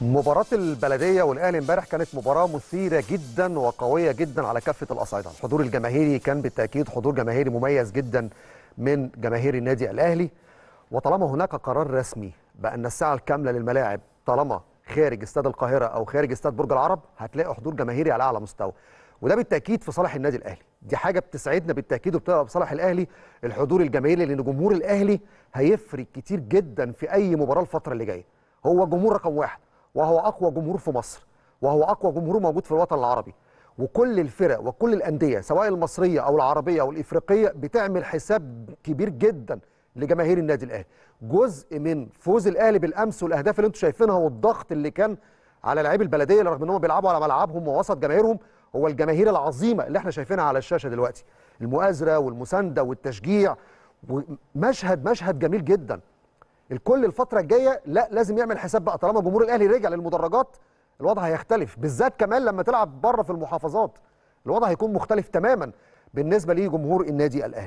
مباراة البلدية والأهلي امبارح كانت مباراة مثيرة جدا وقوية جدا على كافة الأصعدة، الحضور الجماهيري كان بالتأكيد حضور جماهيري مميز جدا من جماهير النادي الأهلي وطالما هناك قرار رسمي بأن الساعة الكاملة للملاعب طالما خارج استاد القاهرة أو خارج استاد برج العرب هتلاقي حضور جماهيري على أعلى مستوى وده بالتأكيد في صالح النادي الأهلي، دي حاجة بتسعدنا بالتأكيد وبتبقى في صالح الأهلي الحضور الجماهيري لأن جمهور الأهلي هيفرق كتير جدا في أي مباراة الفترة اللي جاية، هو جمهور رقم واحد وهو اقوى جمهور في مصر وهو اقوى جمهور موجود في الوطن العربي وكل الفرق وكل الانديه سواء المصريه او العربيه او الافريقيه بتعمل حساب كبير جدا لجماهير النادي الاهلي جزء من فوز الاهلي بالامس والاهداف اللي انتم شايفينها والضغط اللي كان على لعيب البلديه اللي رغم ان هم بيلعبوا على ملعبهم ووسط جماهيرهم هو الجماهير العظيمه اللي احنا شايفينها على الشاشه دلوقتي المؤازره والمسانده والتشجيع ومشهد مشهد جميل جدا الكل الفتره الجايه لا لازم يعمل حساب بقى طالما جمهور الاهلي رجع للمدرجات الوضع هيختلف بالذات كمان لما تلعب بره في المحافظات الوضع هيكون مختلف تماما بالنسبه لجمهور النادي الاهلي